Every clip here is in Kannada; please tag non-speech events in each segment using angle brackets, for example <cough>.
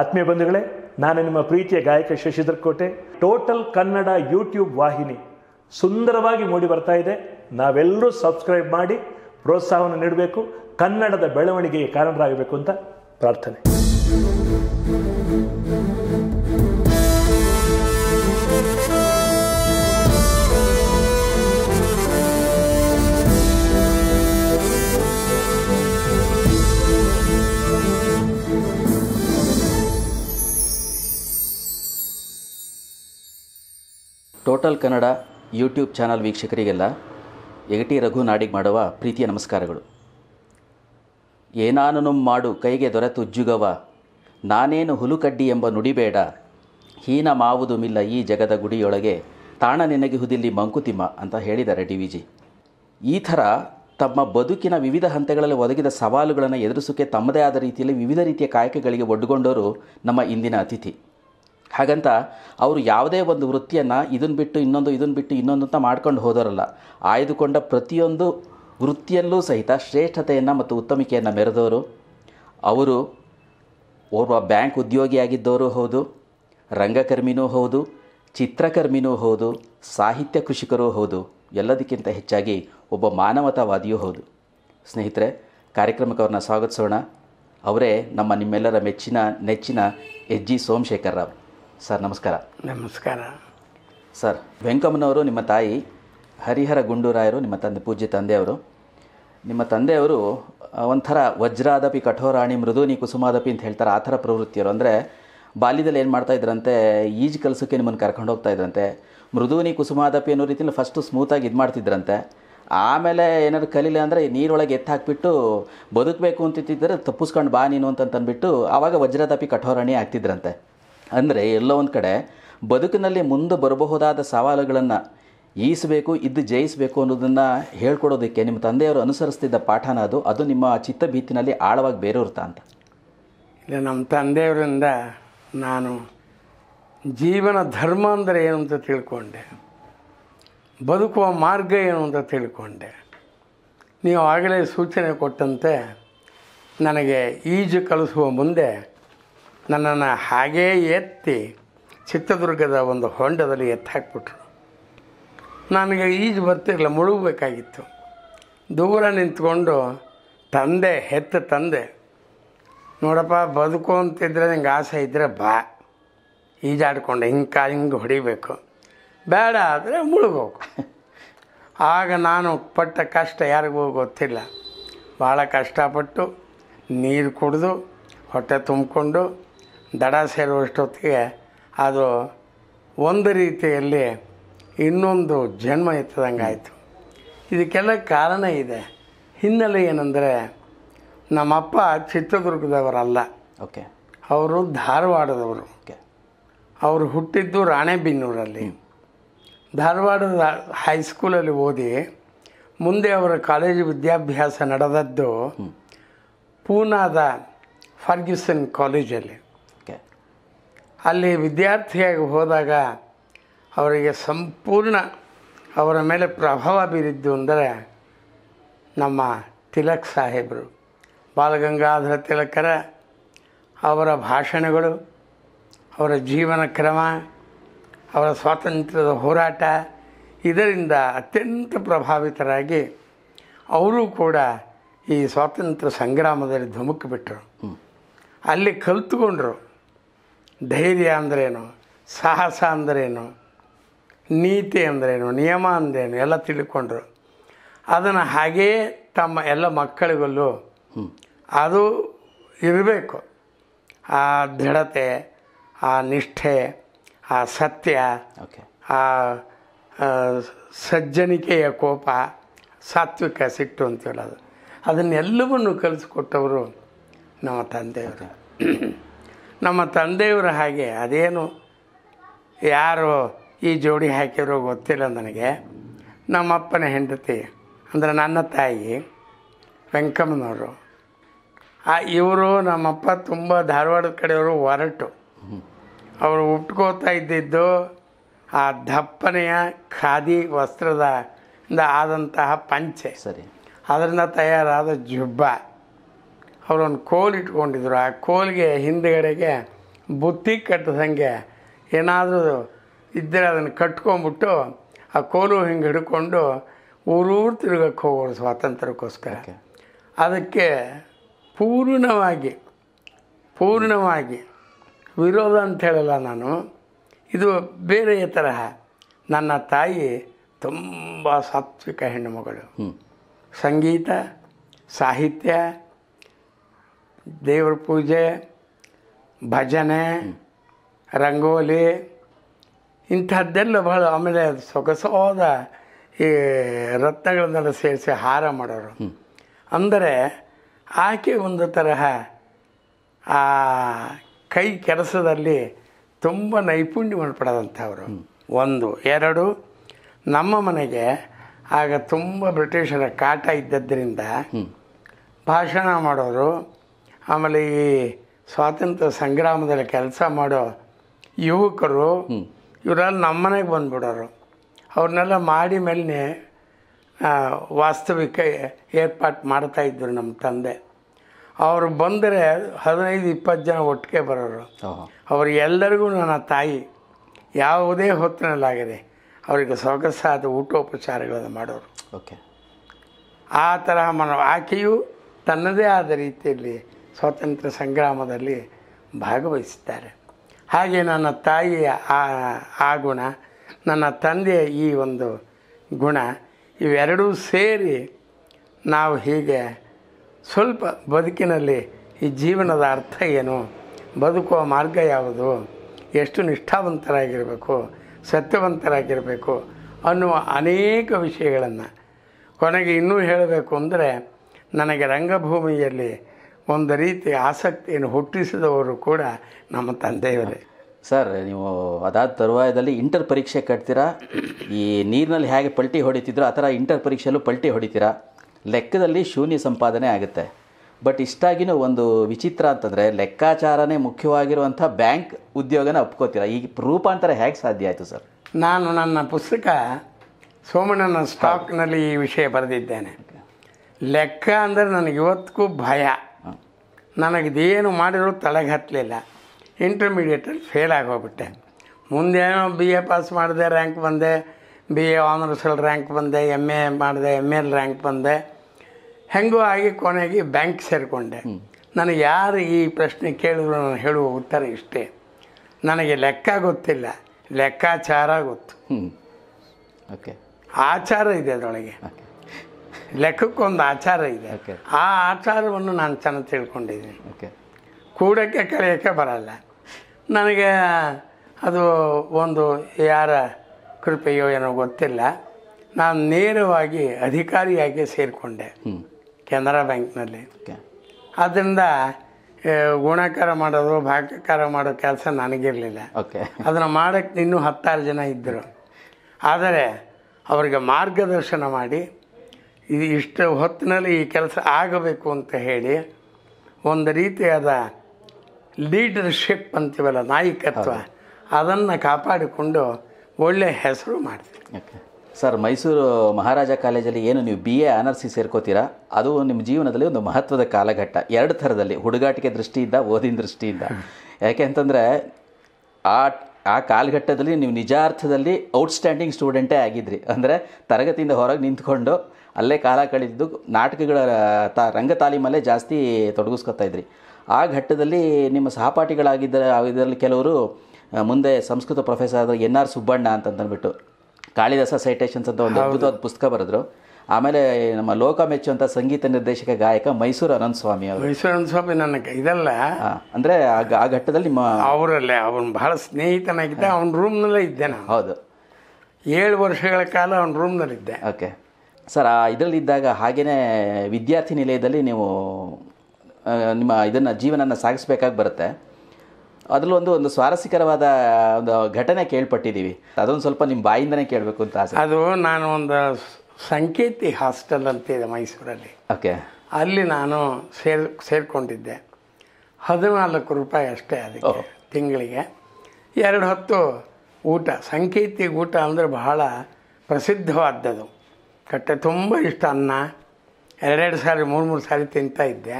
ಆತ್ಮೀಯ ಬಂಧುಗಳೇ ನಾನು ನಿಮ್ಮ ಪ್ರೀತಿಯ ಗಾಯಕ ಶಶಿಧರ್ ಕೋಟೆ ಟೋಟಲ್ ಕನ್ನಡ ಯೂಟ್ಯೂಬ್ ವಾಹಿನಿ ಸುಂದರವಾಗಿ ಮೂಡಿ ಬರ್ತಾ ಇದೆ ನಾವೆಲ್ಲರೂ ಸಬ್ಸ್ಕ್ರೈಬ್ ಮಾಡಿ ಪ್ರೋತ್ಸಾಹವನ್ನು ನೀಡಬೇಕು ಕನ್ನಡದ ಬೆಳವಣಿಗೆಗೆ ಕಾರಣರಾಗಬೇಕು ಅಂತ ಪ್ರಾರ್ಥನೆ ಟೋಟಲ್ ಕನ್ನಡ ಯೂಟ್ಯೂಬ್ ಚಾನಲ್ ವೀಕ್ಷಕರಿಗೆಲ್ಲ ಎಗಟಿ ರಘು ನಾಡಿಗೆ ಮಾಡುವ ಪ್ರೀತಿಯ ನಮಸ್ಕಾರಗಳು ಏನಾನನು ಮಾಡು ಕೈಗೆ ದೊರೆತುಜ್ಜುಗವ ನಾನೇನು ಹುಲುಕಡ್ಡಿ ಎಂಬ ನುಡಿಬೇಡ ಹೀನ ಮಾವುದು ಮಿಲ್ಲ ಈ ಜಗದ ಗುಡಿಯೊಳಗೆ ತಾಣ ನಿನಗೆ ಹುದಿಲ್ಲಿ ಮಂಕುತಿಮ್ಮ ಅಂತ ಹೇಳಿದ್ದಾರೆ ಡಿ ವಿ ಜಿ ಈ ಥರ ತಮ್ಮ ಬದುಕಿನ ವಿವಿಧ ಹಂತಗಳಲ್ಲಿ ಒದಗಿದ ಸವಾಲುಗಳನ್ನು ಎದುರಿಸೋಕೆ ತಮ್ಮದೇ ಆದ ರೀತಿಯಲ್ಲಿ ವಿವಿಧ ರೀತಿಯ ಕಾಯಕಗಳಿಗೆ ಒಡ್ಡುಗೊಂಡವರು ನಮ್ಮ ಇಂದಿನ ಅತಿಥಿ ಹಾಗಂತ ಅವರು ಯಾವುದೇ ಒಂದು ವೃತ್ತಿಯನ್ನು ಇದನ್ನು ಬಿಟ್ಟು ಇನ್ನೊಂದು ಇದನ್ನು ಬಿಟ್ಟು ಇನ್ನೊಂದು ಅಂತ ಮಾಡ್ಕೊಂಡು ಹೋದರಲ್ಲ ಆಯ್ದುಕೊಂಡ ಪ್ರತಿಯೊಂದು ವೃತ್ತಿಯಲ್ಲೂ ಸಹಿತ ಶ್ರೇಷ್ಠತೆಯನ್ನು ಮತ್ತು ಉತ್ತಮಿಕೆಯನ್ನು ಮೆರೆದವರು ಅವರು ಓರ್ವ ಬ್ಯಾಂಕ್ ಉದ್ಯೋಗಿಯಾಗಿದ್ದವರು ಹೌದು ರಂಗಕರ್ಮಿನೂ ಹೌದು ಚಿತ್ರಕರ್ಮಿನೂ ಹೌದು ಸಾಹಿತ್ಯ ಕೃಷಿಕರೂ ಹೌದು ಎಲ್ಲದಕ್ಕಿಂತ ಹೆಚ್ಚಾಗಿ ಒಬ್ಬ ಮಾನವತಾವಾದಿಯೂ ಹೌದು ಸ್ನೇಹಿತರೆ ಕಾರ್ಯಕ್ರಮಕ್ಕೆ ಅವ್ರನ್ನ ಸ್ವಾಗತಿಸೋಣ ಅವರೇ ನಮ್ಮ ನಿಮ್ಮೆಲ್ಲರ ಮೆಚ್ಚಿನ ನೆಚ್ಚಿನ H G Somashekar Rao sir ನಮಸ್ಕಾರ ನಮಸ್ಕಾರ ಸರ್ ವೆಂಕಮ್ಮನವರು ನಿಮ್ಮ ತಾಯಿ ಹರಿಹರ ಗುಂಡೂರಾಯರು ನಿಮ್ಮ ತಂದೆ ಪೂಜ್ಯ ತಂದೆಯವರು ನಿಮ್ಮ ತಂದೆಯವರು ಒಂಥರ ವಜ್ರಾದಪಿ ಕಠೋರಾಣಿ ಮೃದುನಿ ಕುಸುಮಾದಪಿ ಅಂತ ಹೇಳ್ತಾರೆ ಆ ಥರ ಪ್ರವೃತ್ತಿಯವರು ಅಂದರೆ ಬಾಲ್ಯದಲ್ಲಿ ಏನು ಮಾಡ್ತಾ ಇದ್ರಂತೆ ಈಜು ಕೆಲಸಕ್ಕೆ ನಿಮ್ಮನ್ನು ಕರ್ಕೊಂಡು ಹೋಗ್ತಾ ಇದ್ರಂತೆ ಮೃದುನಿ ಕುಸುಮಾದಪಿ ಅನ್ನೋ ರೀತಿಯಲ್ಲಿ ಫಸ್ಟು ಸ್ಮೂತಾಗಿ ಇದು ಮಾಡ್ತಿದ್ರಂತೆ ಆಮೇಲೆ ಏನಾದ್ರು ಕಲೀಲಿ ಅಂದರೆ ನೀರೊಳಗೆ ಎತ್ತಾಕ್ಬಿಟ್ಟು ಬದುಕಬೇಕು ಅಂತಿದ್ದರೆ ತಪ್ಪಿಸ್ಕೊಂಡು ಬಾ ನೀನು ಅಂತಂದ್ಬಿಟ್ಟು ಆವಾಗ ವಜ್ರದಪಿ ಕಠೋರಾಣಿ ಆಗ್ತಿದ್ರಂತೆ ಅಂದರೆ ಎಲ್ಲೋ ಒಂದು ಕಡೆ ಬದುಕಿನಲ್ಲಿ ಮುಂದೆ ಬರಬಹುದಾದ ಸವಾಲುಗಳನ್ನು ಈಸಬೇಕು ಇದ್ದು ಜಯಿಸಬೇಕು ಅನ್ನೋದನ್ನು ಹೇಳ್ಕೊಡೋದಕ್ಕೆ ನಿಮ್ಮ ತಂದೆಯವರು ಅನುಸರಿಸ್ತಿದ್ದ ಪಾಠನ ಅದು ಅದು ನಿಮ್ಮ ಚಿತ್ತಭೀತಿನಲ್ಲಿ ಆಳವಾಗಿ ಬೇರೂರ್ತ ಅಂತ ಇಲ್ಲ ನಮ್ಮ ತಂದೆಯವರಿಂದ ನಾನು ಜೀವನ ಧರ್ಮ ಅಂದರೆ ಏನು ಅಂತ ತಿಳ್ಕೊಂಡೆ ಬದುಕುವ ಮಾರ್ಗ ಏನು ಅಂತ ತಿಳ್ಕೊಂಡೆ ನೀವು ಆಗಲೇ ಸೂಚನೆ ಕೊಟ್ಟಂತೆ ನನಗೆ ಈಜು ಕಲಿಸುವ ಮುಂದೆ ನನ್ನನ್ನು ಹಾಗೇ ಎತ್ತಿ ಚಿತ್ರದುರ್ಗದ ಒಂದು ಹೊಂಡದಲ್ಲಿ ಎತ್ತಿ ಹಾಕಿಬಿಟ್ರು ನನಗೆ ಈಜು ಬರ್ತಿರಲಿಲ್ಲ ಮುಳುಗಬೇಕಾಗಿತ್ತು ದೂರ ನಿಂತ್ಕೊಂಡು ತಂದೆ ಹೆತ್ತ ತಂದೆ ನೋಡಪ್ಪ ಬದುಕು ಅಂತಿದ್ರೆ ನಿಂಗೆ ಆಸೆ ಇದ್ದರೆ ಬಾ ಈಜಾಡ್ಕೊಂಡು ಹಿಂಗೆ ಕಾ ಹಿಂಗೆ ಹೊಡಿಬೇಕು ಬೇಡ ಆದರೆ ಮುಳುಗೋಕು ಆಗ ನಾನು ಪಟ್ಟ ಕಷ್ಟ ಯಾರಿಗೂ ಗೊತ್ತಿಲ್ಲ ಭಾಳ ಕಷ್ಟಪಟ್ಟು ನೀರು ಕುಡಿದು ಹೊಟ್ಟೆ ತುಂಬಿಕೊಂಡು ದಡ ಸೇರುವಷ್ಟೊತ್ತಿಗೆ ಅದು ಒಂದು ರೀತಿಯಲ್ಲಿ ಇನ್ನೊಂದು ಜನ್ಮ ಆಯಿತು ಇದಕ್ಕೆಲ್ಲ ಕಾರಣ ಇದೆ ಹಿನ್ನೆಲೆ ಏನಂದರೆ ನಮ್ಮಪ್ಪ ಚಿತ್ರದುರ್ಗದವರಲ್ಲ ಓಕೆ ಅವರು ಧಾರವಾಡದವರು ಓಕೆ ಅವರು ಹುಟ್ಟಿದ್ದು ರಾಣೆಬೆನ್ನೂರಲ್ಲಿ ಧಾರವಾಡದ ಹೈಸ್ಕೂಲಲ್ಲಿ ಓದಿ ಮುಂದೆ ಅವರ ಕಾಲೇಜು ವಿದ್ಯಾಭ್ಯಾಸ ನಡೆದದ್ದು ಪೂನಾದ ಫರ್ಗ್ಯೂಸನ್ ಕಾಲೇಜಲ್ಲಿ ಅಲ್ಲಿ ವಿದ್ಯಾರ್ಥಿಯಾಗಿ ಹೋದಾಗ ಅವರಿಗೆ ಸಂಪೂರ್ಣ ಅವರ ಮೇಲೆ ಪ್ರಭಾವ ಬೀರಿದ್ದು ಅಂದರೆ ನಮ್ಮ ತಿಲಕ್ ಸಾಹೇಬರು ಬಾಲಗಂಗಾಧರ ತಿಲಕರ ಅವರ ಭಾಷಣಗಳು ಅವರ ಜೀವನ ಕ್ರಮ ಅವರ ಸ್ವಾತಂತ್ರ್ಯದ ಹೋರಾಟ ಇದರಿಂದ ಅತ್ಯಂತ ಪ್ರಭಾವಿತರಾಗಿ ಅವರು ಕೂಡ ಈ ಸ್ವಾತಂತ್ರ್ಯ ಸಂಗ್ರಾಮದಲ್ಲಿ ಧುಮುಕಿಬಿಟ್ರು ಅಲ್ಲಿ ಕಲ್ತುಕೊಂಡರು ಧೈರ್ಯ ಅಂದ್ರೇನು ಸಾಹಸ ಅಂದ್ರೇನು ನೀತಿ ಅಂದ್ರೇನು ನಿಯಮ ಅಂದ್ರೇನು ಎಲ್ಲ ತಿಳ್ಕೊಂಡ್ರು ಅದನ್ನು ಹಾಗೇ ತಮ್ಮ ಎಲ್ಲ ಮಕ್ಕಳಿಗಲ್ಲೂ ಅದು ಇರಬೇಕು ಆ ದೃಢತೆ ಆ ನಿಷ್ಠೆ ಆ ಸತ್ಯ ಆ ಸಜ್ಜನಿಕೆಯ ಕೋಪ ಸಾತ್ವಿಕ ಸಿಟ್ಟು ಅಂತೇಳೋದು ಅದನ್ನೆಲ್ಲವನ್ನು ಕಲಿಸ್ಕೊಟ್ಟವರು ನಮ್ಮ ತಂದೆಯವರು ನಮ್ಮ ತಂದೆಯವರು ಹಾಗೆ ಅದೇನು ಯಾರು ಈ ಜೋಡಿ ಹಾಕಿರೋ ಗೊತ್ತಿಲ್ಲ ನನಗೆ ನಮ್ಮಪ್ಪನ ಹೆಂಡತಿ ಅಂದರೆ ನನ್ನ ತಾಯಿ ವೆಂಕಮ್ಮನವರು ಆ ಇವರು ನಮ್ಮಪ್ಪ ತುಂಬ ಧಾರವಾಡದ ಕಡೆಯವರು ಹೊರಟು ಅವರು ಉಟ್ಕೋತಾ ಇದ್ದಿದ್ದು ಆ ದಪ್ಪನೆಯ ಖಾದಿ ವಸ್ತ್ರದ ಆದಂತಹ ಪಂಚೆ ಸರಿ ಅದರಿಂದ ತಯಾರಾದ ಜುಬ್ಬ ಅವರೊಂದು ಕೋಲ್ ಇಟ್ಕೊಂಡಿದ್ರು ಆ ಕೋಲ್ಗೆ ಹಿಂದುಗಡೆಗೆ ಬುತ್ತಿ ಕಟ್ಟದಂಗೆ ಏನಾದರೂ ಇದ್ದರೆ ಅದನ್ನು ಕಟ್ಕೊಂಬಿಟ್ಟು ಆ ಕೋಲು ಹಿಂಗೆ ಹಿಡ್ಕೊಂಡು ಊರೂರು ತಿರುಗಕ್ಕೆ ಹೋಗೋರು ಸ್ವಾತಂತ್ರ್ಯಕ್ಕೋಸ್ಕರ ಅದಕ್ಕೆ ಪೂರ್ಣವಾಗಿ ಪೂರ್ಣವಾಗಿ ವಿರೋಧ ಅಂತ ಹೇಳಲ್ಲ ನಾನು ಇದು ಬೇರೆಯ ತರಹ ನನ್ನ ತಾಯಿ ತುಂಬ ಸಾತ್ವಿಕ ಹೆಣ್ಣುಮಗಳು ಸಂಗೀತ ಸಾಹಿತ್ಯ ದೇವ್ರ ಪೂಜೆ ಭಜನೆ ರಂಗೋಲಿ ಇಂಥದ್ದೆಲ್ಲ ಬಹಳ ಆಮೇಲೆ ಸೊಗಸೋದ ಈ ರತ್ನಗಳನ್ನೆಲ್ಲ ಸೇರಿಸಿ ಹಾರ ಮಾಡೋರು ಅಂದರೆ ಆಕೆ ಒಂದು ತರಹ ಆ ಕೈ ಕೆಲಸದಲ್ಲಿ ತುಂಬ ನೈಪುಣ್ಯವನ್ನು ಪಡೆದಂಥವ್ರು ಒಂದು ಎರಡು ನಮ್ಮ ಮನೆಗೆ ಆಗ ತುಂಬ ಬ್ರಿಟಿಷರ ಕಾಟ ಇದ್ದದ್ದರಿಂದ ಭಾಷಣ ಮಾಡೋರು ಆಮೇಲೆ ಈ ಸ್ವಾತಂತ್ರ್ಯ ಸಂಗ್ರಾಮದಲ್ಲಿ ಕೆಲಸ ಮಾಡೋ ಯುವಕರು ಇವರೆಲ್ಲ ನಮ್ಮನೆಗೆ ಬಂದುಬಿಡೋರು ಅವ್ರನ್ನೆಲ್ಲ ಮಾಡಿ ಮೇಲೆ ವಾಸ್ತವಿಕ ಏರ್ಪಾಟ್ ಮಾಡ್ತಾಯಿದ್ರು ನಮ್ಮ ತಂದೆ ಅವರು ಬಂದರೆ ಹದಿನೈದು ಇಪ್ಪತ್ತು ಜನ ಒಟ್ಟಿಗೆ ಬರೋರು ಅವರು ಎಲ್ಲರಿಗೂ ನನ್ನ ತಾಯಿ ಯಾವುದೇ ಹೊತ್ತಿನಲ್ಲಾಗಿದೆ ಅವರಿಗೆ ಸೊಗಸಾದ ಊಟೋಪಚಾರಗಳನ್ನು ಮಾಡೋರು ಓಕೆ ಆ ಥರ ಮನ ಆಕೆಯು ತನ್ನದೇ ಆದ ರೀತಿಯಲ್ಲಿ ಸ್ವಾತಂತ್ರ್ಯ ಸಂಗ್ರಾಮದಲ್ಲಿ ಭಾಗವಹಿಸಿದ್ದಾರೆ ಹಾಗೆ ನನ್ನ ತಾಯಿಯ ಆ ಗುಣ ನನ್ನ ತಂದೆಯ ಈ ಒಂದು ಗುಣ ಇವೆರಡೂ ಸೇರಿ ನಾವು ಹೀಗೆ ಸ್ವಲ್ಪ ಬದುಕಿನಲ್ಲಿ ಈ ಜೀವನದ ಅರ್ಥ ಏನು ಬದುಕುವ ಮಾರ್ಗ ಯಾವುದು ಎಷ್ಟು ನಿಷ್ಠಾವಂತರಾಗಿರಬೇಕು ಸತ್ಯವಂತರಾಗಿರಬೇಕು ಅನ್ನುವ ಅನೇಕ ವಿಷಯಗಳನ್ನು ಕೊನೆಗೆ ಇನ್ನೂ ಹೇಳಬೇಕು ಅಂದರೆ ನನಗೆ ರಂಗಭೂಮಿಯಲ್ಲಿ ಒಂದು ರೀತಿ ಆಸಕ್ತಿಯನ್ನು ಹುಟ್ಟಿಸಿದವರು ಕೂಡ ನಮ್ಮ ತಂದೆಯವರೇ ಸರ್ ನೀವು ಅದಾದ ತರುವಾಯದಲ್ಲಿ ಇಂಟರ್ ಪರೀಕ್ಷೆ ಕಟ್ತೀರಾ ಈ ನೀರಿನಲ್ಲಿ ಹೇಗೆ ಪಲ್ಟಿ ಹೊಡಿತಿದ್ರು ಆ ಥರ ಇಂಟರ್ ಪರೀಕ್ಷೆಯಲ್ಲೂ ಪಲ್ಟಿ ಹೊಡಿತೀರಾ ಲೆಕ್ಕದಲ್ಲಿ ಶೂನ್ಯ ಸಂಪಾದನೆ ಆಗುತ್ತೆ ಬಟ್ ಇಷ್ಟಾಗಿನೂ ಒಂದು ವಿಚಿತ್ರ ಅಂತಂದರೆ ಲೆಕ್ಕಾಚಾರನೇ ಮುಖ್ಯವಾಗಿರುವಂಥ ಬ್ಯಾಂಕ್ ಉದ್ಯೋಗನ ಒಪ್ಕೋತೀರಾ ಈ ರೂಪಾಂತರ ಹೇಗೆ ಸಾಧ್ಯ ಆಯಿತು ಸರ್ ನಾನು ನನ್ನ ಪುಸ್ತಕ ಸೋಮಣ್ಣನ ಸ್ಟಾಕ್ನಲ್ಲಿ ಈ ವಿಷಯ ಬರೆದಿದ್ದೇನೆ ಲೆಕ್ಕ ಅಂದರೆ ನನಗೆ ಇವತ್ತಿಗೂ ಭಯ ನನಗಿದೇನು ಮಾಡಿದರೂ ತಲೆಗೆ ಹತ್ತಲಿಲ್ಲ ಇಂಟರ್ಮೀಡಿಯೇಟಲ್ಲಿ ಫೇಲ್ ಆಗೋಗ್ಬಿಟ್ಟೆ ಮುಂದೇನೋ ಬಿ ಎ ಪಾಸ್ ಮಾಡಿದೆ ರ್ಯಾಂಕ್ ಬಂದೆ ಬಿ ಎ ಆನರ್ಸಲ್ಲಿ ರ್ಯಾಂಕ್ ಬಂದೆ ಎಮ್ ಎ ಮಾಡಿದೆ ಎಮ್ ಎಲ್ ರ್ಯಾಂಕ್ ಬಂದೆ ಹೆಂಗೂ ಆಗಿ ಕೊನೆಗೆ ಬ್ಯಾಂಕ್ ಸೇರಿಕೊಂಡೆ ನನಗೆ ಯಾರು ಈ ಪ್ರಶ್ನೆ ಕೇಳಿದ್ರು ನಾನು ಹೇಳುವ ಉತ್ತರ ಇಷ್ಟೇ ನನಗೆ ಲೆಕ್ಕ ಗೊತ್ತಿಲ್ಲ ಲೆಕ್ಕಾಚಾರ ಗೊತ್ತು ಓಕೆ ಆಚಾರ ಇದೆ ಅದರೊಳಗೆ ಲೆಕ್ಕಕ್ಕೊಂದು ಆಚಾರ ಇದೆ ಆ ಆಚಾರವನ್ನು ನಾನು ಚೆನ್ನಾಗಿ ತಿಳ್ಕೊಂಡಿದ್ದೀನಿ ಕೂಡಕ್ಕೆ ಕಲಿಯೋಕ್ಕೆ ಬರಲ್ಲ ನನಗೆ ಅದು ಒಂದು ಯಾರ ಕೃಪೆಯೋ ಏನೋ ಗೊತ್ತಿಲ್ಲ ನಾನು ನೇರವಾಗಿ ಅಧಿಕಾರಿಯಾಗಿ ಸೇರಿಕೊಂಡೆ ಕೆನರಾ ಬ್ಯಾಂಕ್ನಲ್ಲಿ ಅದರಿಂದ ಗುಣಕಾರ ಮಾಡೋದು ಭಾಗಕಾರ ಮಾಡೋ ಕೆಲಸ ನನಗಿರಲಿಲ್ಲ ಅದನ್ನು ಮಾಡೋಕ್ಕೆ ಇನ್ನೂ ಹತ್ತಾರು ಜನ ಇದ್ದರು ಆದರೆ ಅವರಿಗೆ ಮಾರ್ಗದರ್ಶನ ಮಾಡಿ ಇದು ಇಷ್ಟು ಹೊತ್ತಿನಲ್ಲಿ ಈ ಕೆಲಸ ಆಗಬೇಕು ಅಂತ ಹೇಳಿ ಒಂದು ರೀತಿಯಾದ ಲೀಡರ್ಶಿಪ್ ಅಂತೀವಲ್ಲ ನಾಯಕತ್ವ ಅದನ್ನು ಕಾಪಾಡಿಕೊಂಡು ಒಳ್ಳೆ ಹೆಸರು ಮಾಡ್ತೀವಿ ಸರ್ ಮೈಸೂರು ಮಹಾರಾಜ ಕಾಲೇಜಲ್ಲಿ ಏನು ನೀವು ಬಿ ಎ ಆನರ್ಸಿ ಸೇರ್ಕೋತೀರಾ ಅದು ನಿಮ್ಮ ಜೀವನದಲ್ಲಿ ಒಂದು ಮಹತ್ವದ ಕಾಲಘಟ್ಟ ಎರಡು ಥರದಲ್ಲಿ ಹುಡುಗಾಟಿಕೆ ದೃಷ್ಟಿಯಿಂದ ಓದಿನ ದೃಷ್ಟಿಯಿಂದ <laughs> ಯಾಕೆ ಅಂತಂದರೆ ಆ ಆ ಕಾಲಘಟ್ಟದಲ್ಲಿ ನೀವು ನಿಜಾರ್ಥದಲ್ಲಿ ಔಟ್ಸ್ಟ್ಯಾಂಡಿಂಗ್ ಸ್ಟೂಡೆಂಟೇ ಆಗಿದ್ರಿ ಅಂದರೆ ತರಗತಿಯಿಂದ ಹೊರಗೆ ನಿಂತ್ಕೊಂಡು ಅಲ್ಲೇ ಕಾಲ ಕಳೆದಿದ್ದು ನಾಟಕಗಳ ತಾ ರಂಗ ತಾಲೀಮಲ್ಲೇ ಜಾಸ್ತಿ ತೊಡಗಿಸ್ಕೊತಾ ಇದ್ರಿ ಆ ಘಟ್ಟದಲ್ಲಿ ನಿಮ್ಮ ಸಹಪಾಠಿಗಳಾಗಿದ್ದ ಇದರಲ್ಲಿ ಕೆಲವರು ಮುಂದೆ ಸಂಸ್ಕೃತ ಪ್ರೊಫೆಸರ್ ಆದರೆ ಎನ್ ಆರ್ ಸುಬ್ಬಣ್ಣ ಅಂತಂದ್ಬಿಟ್ಟು ಕಾಳಿದಾಸ ಸೈಟೇಷನ್ಸ್ ಅಂತ ಒಂದು ಅದ್ಭುತವಾದ ಪುಸ್ತಕ ಬರೆದ್ರು ಆಮೇಲೆ ನಮ್ಮ ಲೋಕ ಮೆಚ್ಚುವಂಥ ಸಂಗೀತ ನಿರ್ದೇಶಕ ಗಾಯಕ ಮೈಸೂರು ಅನಂತ ಸ್ವಾಮಿ ಅವರು ಮೈಸೂರು ಅನಂತ ಸ್ವಾಮಿ ನನ್ನ ಇದಲ್ಲ ಅಂದರೆ ಆ ಘಟ್ಟದಲ್ಲಿ ನಿಮ್ಮ ಅವರಲ್ಲೇ ಅವನು ಬಹಳ ಸ್ನೇಹಿತನಾಗಿದ್ದ ಅವನ ರೂಮ್ನಲ್ಲೇ ಇದ್ದೆ ಹೌದು ಏಳು ವರ್ಷಗಳ ಕಾಲ ಅವನ ರೂಮ್ನಲ್ಲಿದ್ದೆ ಓಕೆ ಸರ್ ಆ ಇದರಲ್ಲಿದ್ದಾಗ ಹಾಗೆಯೇ ವಿದ್ಯಾರ್ಥಿ ನಿಲಯದಲ್ಲಿ ನೀವು ನಿಮ್ಮ ಇದನ್ನು ಜೀವನನ ಸಾಗಿಸ್ಬೇಕಾಗಿ ಬರುತ್ತೆ ಅದರಲ್ಲೊಂದು ಒಂದು ಸ್ವಾರಸ್ಯಕರವಾದ ಒಂದು ಘಟನೆ ಕೇಳ್ಪಟ್ಟಿದ್ದೀವಿ ಅದೊಂದು ಸ್ವಲ್ಪ ನಿಮ್ಮ ಬಾಯಿಂದನೇ ಕೇಳಬೇಕು ಅಂತ ಆಸೆ ಅದು ನಾನು ಒಂದು ಸಂಕೇತಿ ಹಾಸ್ಟೆಲ್ ಅಂತಿದೆ ಮೈಸೂರಲ್ಲಿ ಓಕೆ ಅಲ್ಲಿ ನಾನು ಸೇರ್ ಸೇರಿಕೊಂಡಿದ್ದೆ ಹದಿನಾಲ್ಕು ರೂಪಾಯಿ ಅಷ್ಟೇ ಅದಕ್ಕೆ ತಿಂಗಳಿಗೆ ಎರಡು ಹೊತ್ತು ಊಟ ಸಂಕೇತಿ ಊಟ ಅಂದರೆ ಬಹಳ ಪ್ರಸಿದ್ಧವಾದದ್ದು ಕಟ್ಟೆ ತುಂಬ ಇಷ್ಟ ಅನ್ನ ಎರಡೆರಡು ಸಾರಿ ಮೂರು ಮೂರು ಸಾರಿ ತಿಂತಾ ಇದ್ದೆ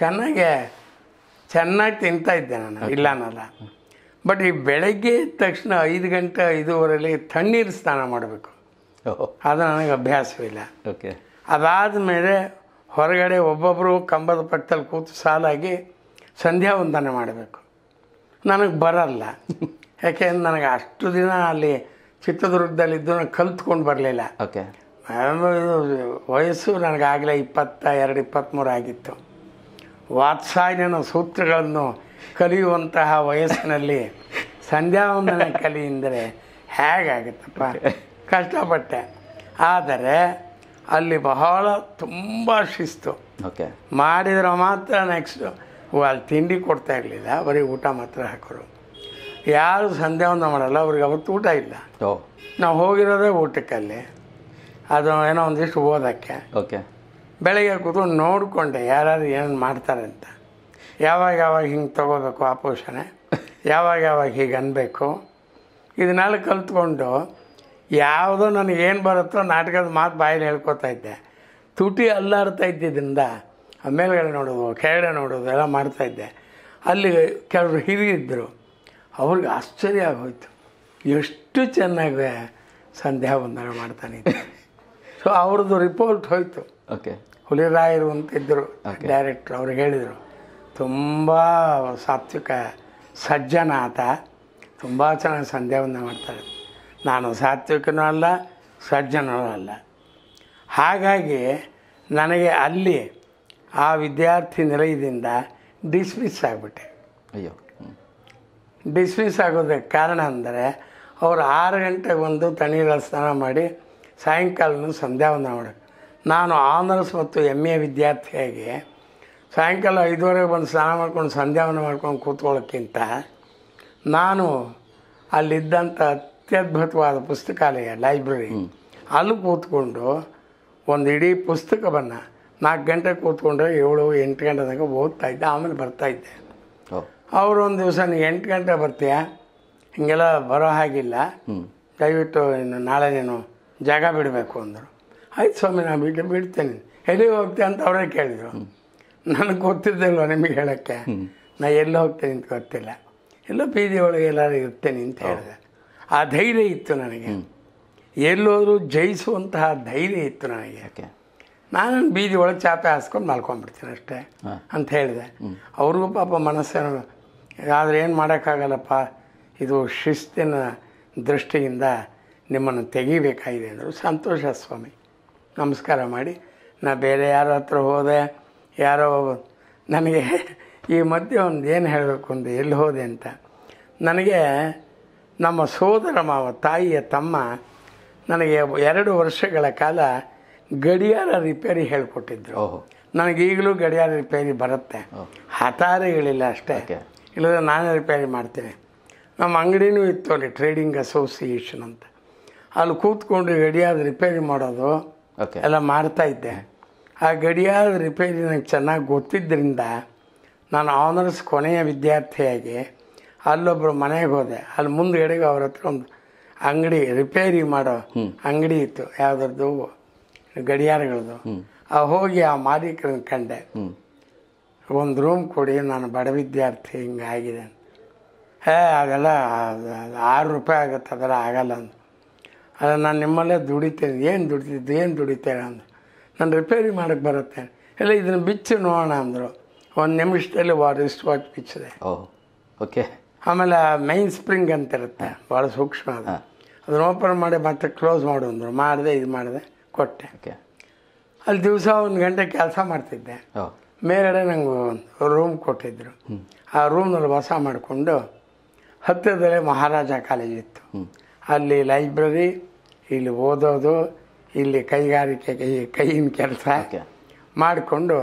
ಚೆನ್ನಾಗೆ ಚೆನ್ನಾಗಿ ತಿಂತಾ ಇದ್ದೆ ನಾನು ಇಲ್ಲ ಅನ್ನಲ್ಲ ಬಟ್ ಈ ಬೆಳಗ್ಗೆ ತಕ್ಷಣ ಐದು ಗಂಟೆ ಐದೂವರೆಲಿ ತಣ್ಣೀರು ಸ್ನಾನ ಮಾಡಬೇಕು ಅದು ನನಗೆ ಅಭ್ಯಾಸವಿಲ್ಲ ಓಕೆ ಅದಾದ ಮೇಲೆ ಹೊರಗಡೆ ಒಬ್ಬೊಬ್ಬರು ಕಂಬದ ಪಕ್ಕದಲ್ಲಿ ಕೂತು ಸಾಲಾಗಿ ಸಂಧ್ಯಾ ವಂದನೆ ಮಾಡಬೇಕು ನನಗೆ ಬರಲ್ಲ <laughs> ಯಾಕೆಂದ್ರೆ ನನಗೆ ಅಷ್ಟು ದಿನ ಅಲ್ಲಿ ಚಿತ್ರದುರ್ಗದಲ್ಲಿದ್ದು ನಾನು ಕಲ್ತ್ಕೊಂಡು ಬರಲಿಲ್ಲ ಓಕೆ ವಯಸ್ಸು ನನಗಾಗಲೇ ಇಪ್ಪತ್ತ ಎರಡು ಇಪ್ಪತ್ತ್ಮೂರು ಆಗಿತ್ತು ವಾತ್ಸಾಯನ ಸೂತ್ರಗಳನ್ನು ಕಲಿಯುವಂತಹ ವಯಸ್ಸಿನಲ್ಲಿ ಸಂಧ್ಯಾವಂದನ ಕಲಿ ಅಂದರೆ ಹೇಗಾಗುತ್ತಪ್ಪ ಕಷ್ಟಪಟ್ಟೆ ಆದರೆ ಅಲ್ಲಿ ಬಹಳ ತುಂಬ ಶಿಸ್ತು ಓಕೆ ಮಾಡಿದರೆ ಮಾತ್ರ ನೆಕ್ಸ್ಟು ಅಲ್ಲಿ ತಿಂಡಿ ಕೊಡ್ತಾ ಇರಲಿಲ್ಲ ಬರೀ ಊಟ ಮಾತ್ರ ಹಾಕೋರು ಯಾರು ಸಂಧ್ಯಾವಂದನ ಮಾಡಲ್ಲ ಅವ್ರಿಗೆ ಅವತ್ತು ಊಟ ಇಲ್ಲ ನಾವು ಹೋಗಿರೋದೇ ಊಟಕ್ಕಲ್ಲಿ ಅದು ಏನೋ ಒಂದಿಷ್ಟು ಓದೋಕ್ಕೆ ಓಕೆ ಬೆಳಗ್ಗೆ ಕೂತ್ಕೊಂಡು ನೋಡಿಕೊಂಡೆ ಯಾರು ಏನು ಮಾಡ್ತಾರೆ ಅಂತ ಯಾವಾಗ ಯಾವಾಗ ಹಿಂಗೆ ತಗೋಬೇಕು ಆಪೋಷಣೆ <laughs> ಯಾವಾಗ ಯಾವಾಗ ಹೀಗೆ ಅನ್ನಬೇಕು ಇದನ್ನೆಲ್ಲ ಕಲ್ತ್ಕೊಂಡು ಯಾವುದೋ ನನಗೇನು ಬರುತ್ತೋ ನಾಟಕದ ಮಾತು ಬಾಯಲ್ಲಿ ಹೇಳ್ಕೊತಾ ಇದ್ದೆ ತುಟಿ ಅಲ್ಲಾಡ್ತಾ ಇದ್ದಿದ್ದರಿಂದ ಮೇಲ್ಗಡೆ ನೋಡೋದು ಕೆಳಗಡೆ ನೋಡೋದು ಎಲ್ಲ ಮಾಡ್ತಾಯಿದ್ದೆ ಅಲ್ಲಿ ಕೆಲವರು ಹಿರಿಯಿದ್ದರು ಅವ್ರಿಗೆ ಆಶ್ಚರ್ಯ ಆಗೋಯ್ತು ಎಷ್ಟು ಚೆನ್ನಾಗಿ ಸಂಧ್ಯಾ ಬಂದಾಗ ಮಾಡ್ತಾನಿದ್ದೆ ಸೊ ಅವ್ರದ್ದು ರಿಪೋರ್ಟ್ ಹೋಯಿತು ಓಕೆ ಹುಲಿರಾಯರು ಅಂತ ಇದ್ದರು ಡೈರೆಕ್ಟ್ರು ಅವ್ರಿಗೆ ಹೇಳಿದರು ತುಂಬ ಸಾತ್ವಿಕ ಸಜ್ಜನ ಆತ ತುಂಬ ಚೆನ್ನಾಗಿ ಸಂಧ್ಯಾವಂದ ಮಾಡ್ತಾರೆ ನಾನು ಸಾತ್ವಿಕನೂ ಅಲ್ಲ ಸಜ್ಜನೂ ಅಲ್ಲ ಹಾಗಾಗಿ ನನಗೆ ಅಲ್ಲಿ ಆ ವಿದ್ಯಾರ್ಥಿ ನಿಲಯದಿಂದ ಡಿಸ್ಮಿಸ್ ಆಗಿಬಿಟ್ಟೆ ಅಯ್ಯೋ ಡಿಸ್ಮಿಸ್ ಆಗೋದಕ್ಕೆ ಕಾರಣ ಅಂದರೆ ಅವರು ಆರು ಗಂಟೆಗೆ ಒಂದು ತಣ್ಣೀರಲ್ಲಿ ಸ್ನಾನ ಮಾಡಿ ಸಾಯಂಕಾಲ ಸಂಧ್ಯಾವಂದನ ನಾನು ಆನರ್ಸ್ ಮತ್ತು ಎಮ್ ಎ ವಿದ್ಯಾರ್ಥಿಯಾಗಿ ಸಾಯಂಕಾಲ ಐದುವರೆಗೆ ಬಂದು ಸ್ನಾನ ಮಾಡ್ಕೊಂಡು ಸಂಧ್ಯಾವನ ಮಾಡ್ಕೊಂಡು ಕೂತ್ಕೊಳ್ಳೋಕ್ಕಿಂತ ನಾನು ಅಲ್ಲಿದ್ದಂಥ ಅತ್ಯದ್ಭುತವಾದ ಪುಸ್ತಕಾಲಯ ಲೈಬ್ರರಿ ಅಲ್ಲಿ ಕೂತ್ಕೊಂಡು ಒಂದು ಇಡೀ ಪುಸ್ತಕವನ್ನು ನಾಲ್ಕು ಗಂಟೆ ಕೂತ್ಕೊಂಡ್ರೆ ಏಳು ಎಂಟು ಗಂಟೆ ತನಕ ಇದ್ದೆ ಆಮೇಲೆ ಬರ್ತಾಯಿದ್ದೆ ಅವರು ಒಂದು ದಿವಸ ನೀವು ಎಂಟು ಗಂಟೆ ಬರ್ತೀಯ ಹೀಗೆಲ್ಲ ಬರೋ ಹಾಗಿಲ್ಲ ದಯವಿಟ್ಟು ನಾಳೆ ನೀನು ಜಾಗ ಬಿಡಬೇಕು ಅಂದರು ಆಯ್ತು ಸ್ವಾಮಿ ನಾನು ಬಿಟ್ಟು ಬಿಡ್ತೇನೆ ಎಲ್ಲಿಗೆ ಹೋಗ್ತೆ ಅಂತ ಅವರೇ ಕೇಳಿದರು ನನಗೆ ಗೊತ್ತಿದ್ದಲ್ವ ನಿಮಗೆ ಹೇಳೋಕ್ಕೆ ನಾನು ಎಲ್ಲಿ ಹೋಗ್ತೇನೆ ಅಂತ ಗೊತ್ತಿಲ್ಲ ಎಲ್ಲೋ ಬೀದಿ ಒಳಗೆ ಎಲ್ಲರೂ ಇರ್ತೇನೆ ಅಂತ ಹೇಳಿದೆ ಆ ಧೈರ್ಯ ಇತ್ತು ನನಗೆ ಎಲ್ಲೋದರೂ ಜಯಿಸುವಂತಹ ಧೈರ್ಯ ಇತ್ತು ನನಗೆ ನಾನು ಬೀದಿ ಒಳಗೆ ಚಾಪೆ ಹಾಸ್ಕೊಂಡು ಮಲ್ಕೊಂಡ್ಬಿಡ್ತೀನಿ ಅಷ್ಟೇ ಅಂತ ಹೇಳಿದೆ ಅವ್ರಿಗೂ ಪಾಪ ಮನಸ್ಸನ್ನು ಆದರೆ ಏನು ಮಾಡೋಕ್ಕಾಗಲ್ಲಪ್ಪ ಇದು ಶಿಸ್ತಿನ ದೃಷ್ಟಿಯಿಂದ ನಿಮ್ಮನ್ನು ತೆಗಿಬೇಕಾಗಿದೆ ಅಂದರು ಸಂತೋಷ ಸ್ವಾಮಿ ನಮಸ್ಕಾರ ಮಾಡಿ ನಾ ಬೇರೆ ಯಾರ ಹತ್ರ ಹೋದೆ ಯಾರೋ ನನಗೆ ಈ ಮಧ್ಯೆ ಒಂದು ಏನು ಹೇಳಬೇಕು ಅಂದು ಎಲ್ಲಿ ಹೋದೆ ಅಂತ ನನಗೆ ನಮ್ಮ ಸೋದರ ಮಾವ ತಾಯಿಯ ತಮ್ಮ ನನಗೆ ಎರಡು ವರ್ಷಗಳ ಕಾಲ ಗಡಿಯಾರ ರಿಪೇರಿ ಹೇಳಿಕೊಟ್ಟಿದ್ರು ನನಗೆ ಈಗಲೂ ಗಡಿಯಾರ ರಿಪೇರಿ ಬರುತ್ತೆ ಹತಾರೆಗಳಿಲ್ಲ ಅಷ್ಟೇ ಇಲ್ಲದ ನಾನೇ ರಿಪೇರಿ ಮಾಡ್ತೀನಿ ನಮ್ಮ ಅಂಗಡಿನೂ ಇತ್ತು ಅಲ್ಲಿ ಟ್ರೇಡಿಂಗ್ ಅಸೋಸಿಯೇಷನ್ ಅಂತ ಅಲ್ಲಿ ಕೂತ್ಕೊಂಡು ಗಡಿಯಾದ ರಿಪೇರಿ ಮಾಡೋದು ಎಲ್ಲ ಮಾಡ್ತಾಯಿದ್ದೆ ಆ ಗಡಿಯಾದ ರಿಪೇರಿ ನನಗೆ ಚೆನ್ನಾಗಿ ಗೊತ್ತಿದ್ದರಿಂದ ನಾನು ಆನರ್ಸ್ ಕೊನೆಯ ವಿದ್ಯಾರ್ಥಿಯಾಗಿ ಅಲ್ಲೊಬ್ಬರು ಮನೆಗೆ ಹೋದೆ ಅಲ್ಲಿ ಮುಂದ್ಗಡೆಗೆ ಅವ್ರ ಹತ್ರ ಒಂದು ಅಂಗಡಿ ರಿಪೇರಿ ಮಾಡೋ ಅಂಗಡಿ ಇತ್ತು ಯಾವುದ್ರದ್ದು ಗಡಿಯಾರಗಳದ್ದು ಆ ಹೋಗಿ ಆ ಮಾಲೀಕರನ್ನ ಕಂಡೆ ಒಂದು ರೂಮ್ ಕೊಡಿ ನಾನು ಬಡ ವಿದ್ಯಾರ್ಥಿ ಹಿಂಗೆ ಆಗಿದೆ ಹೇ ಅದೆಲ್ಲ ಆರು ರೂಪಾಯಿ ಆಗುತ್ತೆ ಅದೆಲ್ಲ ಆಗಲ್ಲ ಅಂತ ಅಲ್ಲ ನಾನು ನಿಮ್ಮಲ್ಲೇ ದುಡಿತೇನೆ ಏನು ದುಡಿತಿದ್ದು ಏನು ದುಡಿತೇನೆ ಅಂದ ನಾನು ರಿಪೇರಿ ಮಾಡೋಕ್ಕೆ ಬರುತ್ತೆ ಇಲ್ಲ ಇದನ್ನು ಬಿಚ್ಚು ನೋಡೋಣ ಅಂದರು ಒಂದು ನಿಮಿಷದಲ್ಲಿ ವಾ ರಿಸ್ಟ್ ವಾಚ್ ಬಿಚ್ಚಿದೆ ಓಕೆ ಆಮೇಲೆ ಮೈನ್ ಸ್ಪ್ರಿಂಗ್ ಅಂತ ಇರುತ್ತೆ ಭಾಳ ಸೂಕ್ಷ್ಮ ಅದು ಅದನ್ನು ಓಪನ್ ಮಾಡಿ ಮತ್ತೆ ಕ್ಲೋಸ್ ಮಾಡು ಅಂದರು ಮಾಡಿದೆ ಇದು ಮಾಡಿದೆ ಕೊಟ್ಟೆ ಅಲ್ಲಿ ದಿವಸ ಒಂದು ಗಂಟೆ ಕೆಲಸ ಮಾಡ್ತಿದ್ದೆ ಮೇಲ್ಗಡೆ ನಂಗೆ ಒಂದು ರೂಮ್ ಕೊಟ್ಟಿದ್ದರು ಆ ರೂಮ್ನಲ್ಲಿ ವಾಸ ಮಾಡಿಕೊಂಡು ಹತ್ತಿರದಲ್ಲೇ ಮಹಾರಾಜ ಕಾಲೇಜ್ ಇತ್ತು ಅಲ್ಲಿ ಲೈಬ್ರರಿ ಇಲ್ಲಿ ಓದೋದು ಇಲ್ಲಿ ಕೈಗಾರಿಕೆ ಕೈ ಕೈಯಿನ ಕೆಲಸ ಮಾಡಿಕೊಂಡು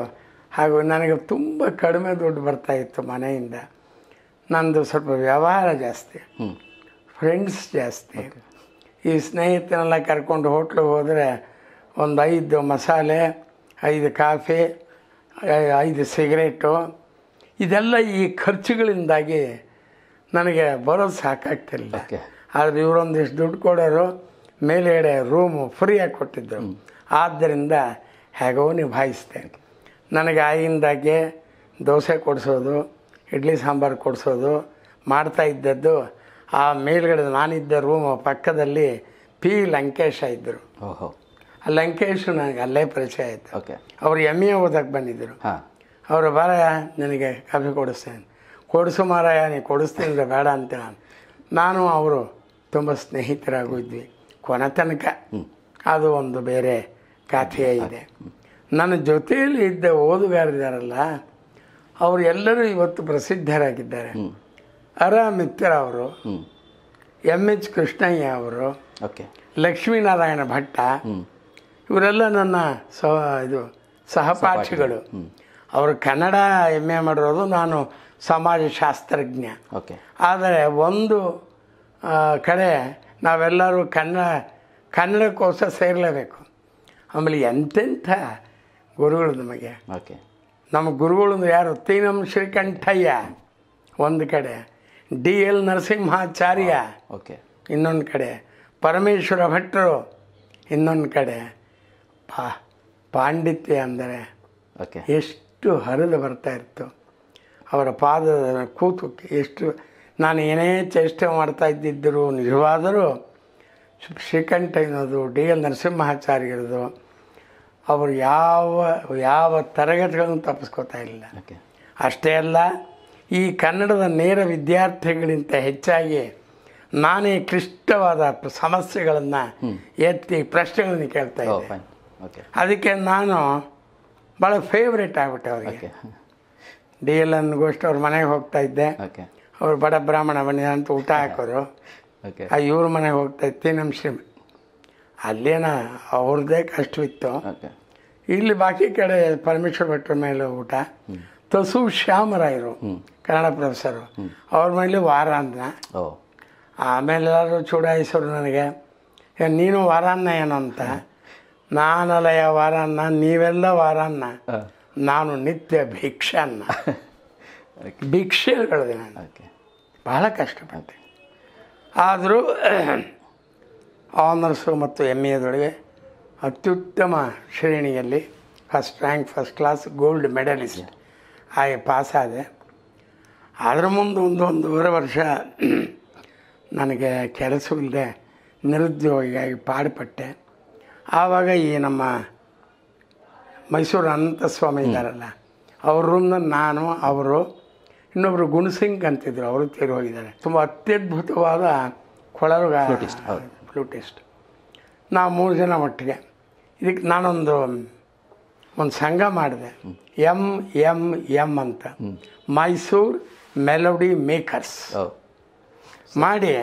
ಹಾಗೂ ನನಗೆ ತುಂಬ ಕಡಿಮೆ ದುಡ್ಡು ಬರ್ತಾಯಿತ್ತು ಮನೆಯಿಂದ ನಂದು ಸ್ವಲ್ಪ ವ್ಯವಹಾರ ಜಾಸ್ತಿ ಫ್ರೆಂಡ್ಸ್ ಜಾಸ್ತಿ ಈ ಸ್ನೇಹಿತನೆಲ್ಲ ಕರ್ಕೊಂಡು ಹೋಟ್ಲಿಗೆ ಹೋದರೆ ಒಂದು ಐದು ಮಸಾಲೆ ಐದು ಕಾಫಿ ಐದು ಸಿಗರೇಟು ಇದೆಲ್ಲ ಈ ಖರ್ಚುಗಳಿಂದಾಗಿ ನನಗೆ ಬರೋದು ಸಾಕಾಗ್ತಿಲ್ಲ ಆದರೆ ಇವರೊಂದಿಷ್ಟು ದುಡ್ಡು ಕೊಡೋರು ಮೇಲುಗಡೆ ರೂಮು ಫ್ರೀಯಾಗಿ ಕೊಟ್ಟಿದ್ದರು ಆದ್ದರಿಂದ ಹೇಗೋ ನಿಭಾಯಿಸಿದೆ ನನಗೆ ಆಯಿಂದಾಗೆ ದೋಸೆ ಕೊಡಿಸೋದು ಇಡ್ಲಿ ಸಾಂಬಾರು ಕೊಡಿಸೋದು ಮಾಡ್ತಾ ಇದ್ದದ್ದು ಆ ಮೇಲ್ಗಡೆ ನಾನಿದ್ದ ರೂಮ್ ಪಕ್ಕದಲ್ಲಿ ಪಿ ಲಂಕೇಶ ಇದ್ದರು ಓಹೋ ಲಂಕೇಶ್ ನನಗೆ ಅಲ್ಲೇ ಪರಿಚಯ ಆಯಿತು ಓಕೆ ಅವರು ಎಮ್ ಎ ಓದಕ್ಕೆ ಬಂದಿದ್ದರು ಅವರು ಬಾರಯ್ಯ ನನಗೆ ಕಾಫಿ ಕೊಡಿಸ್ತೇನೆ ಕೊಡಿಸು ಮಾರಾಯ ನೀ ಕೊಡಿಸ್ತೀನಿ ಬೇಡ ಅಂತ ನಾನು ಅವರು ತುಂಬ ಇದ್ವಿ ಕೊನ ಅದು ಒಂದು ಬೇರೆ ಕಥೆಯೇ ಇದೆ ನನ್ನ ಜೊತೆಯಲ್ಲಿ ಇದ್ದ ಅವರು ಅವರೆಲ್ಲರೂ ಇವತ್ತು ಪ್ರಸಿದ್ಧರಾಗಿದ್ದಾರೆ ಅರ ಮಿತ್ರ ಅವರು ಎಮ್ ಎಚ್ ಕೃಷ್ಣಯ್ಯ ಅವರು ಲಕ್ಷ್ಮೀನಾರಾಯಣ ಭಟ್ಟ ಇವರೆಲ್ಲ ನನ್ನ ಸಹ ಇದು ಸಹಪಾಠಿಗಳು ಅವರು ಕನ್ನಡ ಎಮ್ ಎ ಮಾಡಿರೋದು ನಾನು ಸಮಾಜಶಾಸ್ತ್ರಜ್ಞ ಆದರೆ ಒಂದು ಕಡೆ ನಾವೆಲ್ಲರೂ ಕನ್ನಡ ಕನ್ನಡಕ್ಕೋಸ್ಕರ ಸೇರಲೇಬೇಕು ಆಮೇಲೆ ಎಂತೆಂಥ ಗುರುಗಳು ನಮಗೆ ಓಕೆ ನಮ್ಮ ಗುರುಗಳು ಯಾರು ತೀನಮ್ ಶ್ರೀಕಂಠಯ್ಯ ಒಂದು ಕಡೆ ಡಿ ಎಲ್ ನರಸಿಂಹಾಚಾರ್ಯ ಓಕೆ ಇನ್ನೊಂದು ಕಡೆ ಪರಮೇಶ್ವರ ಭಟ್ರು ಇನ್ನೊಂದು ಕಡೆ ಪಾ ಪಾಂಡಿತ್ಯ ಅಂದರೆ ಓಕೆ ಎಷ್ಟು ಹರಿದು ಬರ್ತಾ ಇತ್ತು ಅವರ ಪಾದದ ಕೂತು ಎಷ್ಟು ನಾನು ಏನೇ ಚೇಷ್ಟೆ ಮಾಡ್ತಾ ಇದ್ದಿದ್ದರು ನಿಜವಾದರೂ ಶ್ರೀಕಂಠಯ್ಯನದು ಡಿ ಎಲ್ ನರಸಿಂಹಾಚಾರ್ಯರದು ಅವರು ಯಾವ ಯಾವ ತರಗತಿಗಳನ್ನು ತಪ್ಪಿಸ್ಕೋತಾ ಇರಲಿಲ್ಲ ಅಷ್ಟೇ ಅಲ್ಲ ಈ ಕನ್ನಡದ ನೇರ ವಿದ್ಯಾರ್ಥಿಗಳಿಂತ ಹೆಚ್ಚಾಗಿ ನಾನೇ ಕ್ಲಿಷ್ಟವಾದ ಸಮಸ್ಯೆಗಳನ್ನು ಎತ್ತಿ ಪ್ರಶ್ನೆಗಳನ್ನು ಕೇಳ್ತಾ ಇದ್ದೆ ಅದಕ್ಕೆ ನಾನು ಭಾಳ ಫೇವ್ರೇಟ್ ಆಗಿಬಿಟ್ಟೆ ಅವರಿಗೆ ಡಿ ಎಲ್ ಎನ್ ಗೋಷ್ಠಿ ಅವ್ರ ಮನೆಗೆ ಹೋಗ್ತಾ ಇದ್ದೆ ಅವರು ಬಡ ಬ್ರಾಹ್ಮಣ ಬನ್ನಿ ಅಂತ ಊಟ ಹಾಕೋರು ಆ ಇವ್ರ ಮನೆಗೆ ಹೋಗ್ತೈತಿ ನಮ್ಮ ಶ್ರೀಮತಿ ಅಲ್ಲೇನ ಅವ್ರದ್ದೇ ಕಷ್ಟವಿತ್ತು ಇಲ್ಲಿ ಬಾಕಿ ಕಡೆ ಪರಮೇಶ್ವರ ಭಟ್ರ ಮೇಲೆ ಊಟ ತಸು ಶ್ಯಾಮರಾಯರು ಕನ್ನಡ ಪ್ರೊಫೆಸರು ಅವ್ರ ಮೇಲೆ ವಾರ ಅಂದ್ನ ಆಮೇಲೆ ಎಲ್ಲರೂ ಚೂಡಾಯಿಸೋರು ನನಗೆ ನೀನು ವಾರಾನ್ನ ಏನು ಅಂತ ನಾನಲಯ ವಾರಾನ್ನ ನೀವೆಲ್ಲ ವಾರಾನ್ನ ನಾನು ನಿತ್ಯ ಭಿಕ್ಷಾನ್ನ <laughs> ಭಿಕ್ಷೆಯಲ್ಲಿ ಕಳೆದೆ ನಾನು ಬಹಳ ಕಷ್ಟಪಟ್ಟೆ ಆದರೂ ಆನರ್ಸು ಮತ್ತು ಎಮ್ ಎದೊಳಗೆ ಅತ್ಯುತ್ತಮ ಶ್ರೇಣಿಯಲ್ಲಿ first rank first class gold medalist ಹಾಗೆ ಪಾಸಾದೆ ಅದರ ಮುಂದೆ ಒಂದು ಒಂದೂವರೆ ವರ್ಷ ನನಗೆ ಕೆಲಸವಿಲ್ಲದೆ ನಿರುದ್ಯೋಗಿಯಾಗಿ ಪಾಡುಪಟ್ಟೆ ಆವಾಗ ಈ ನಮ್ಮ ಮೈಸೂರು ಅನಂತಸ್ವಾಮಿ ಇದ್ದಾರಲ್ಲ ಅವ್ರ ನಾನು ಅವರು ಇನ್ನೊಬ್ರು ಗುಣಸಿಂಗ್ ಅಂತಿದ್ರು ಅವರು ತೇರು ಹೋಗಿದ್ದಾರೆ ತುಂಬ ಅತ್ಯದ್ಭುತವಾದ ಕೊಳರುಗ ಫ್ಲೂಟಿಸ್ಟ್ ನಾವು ಮೂರು ಜನ ಮಟ್ಟಿಗೆ ಇದಕ್ಕೆ ನಾನೊಂದು ಒಂದು ಸಂಘ ಮಾಡಿದೆ ಎಮ್ ಎಮ್ ಎಮ್ ಅಂತ ಮೈಸೂರು ಮೆಲೋಡಿ ಮೇಕರ್ಸ್ ಮಾಡಿ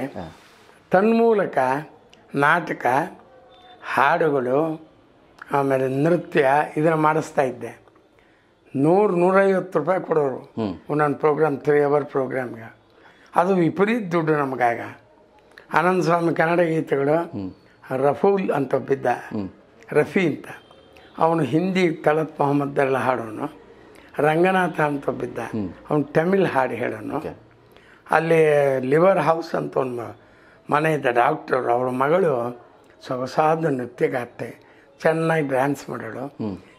ತನ್ಮೂಲಕ ನಾಟಕ ಹಾಡುಗಳು ಆಮೇಲೆ ನೃತ್ಯ ಇದನ್ನು ಮಾಡಿಸ್ತಾ ಇದ್ದೆ ನೂರು ನೂರೈವತ್ತು ರೂಪಾಯಿ ಕೊಡೋರು ಒಂದೊಂದು ಪ್ರೋಗ್ರಾಮ್ ತ್ರೀ ಅವರ್ ಪ್ರೋಗ್ರಾಮ್ಗೆ ಅದು ವಿಪರೀತ ದುಡ್ಡು ನಮಗಾಗ ಆನಂದ ಸ್ವಾಮಿ ಕನ್ನಡ ಗೀತೆಗಳು ರಫೂಲ್ ಅಂತ ಒಬ್ಬಿದ್ದ ರಫಿ ಅಂತ ಅವನು ಹಿಂದಿ ತಲತ್ ಎಲ್ಲ ಹಾಡೋನು ರಂಗನಾಥ ಅಂತ ಒಬ್ಬಿದ್ದ ಅವನು ತಮಿಳ್ ಹಾಡು ಹೇಳೋನು ಅಲ್ಲಿ ಲಿವರ್ ಹೌಸ್ ಅಂತ ಒಂದು ಮನೆ ಇದ್ದ ಡಾಕ್ಟರ್ ಅವ್ರ ಮಗಳು ಸೊಗಸಾದ ನೃತ್ಯಗಾರ್ತೆ ಚೆನ್ನಾಗಿ ಡ್ಯಾನ್ಸ್ ಮಾಡೋಳು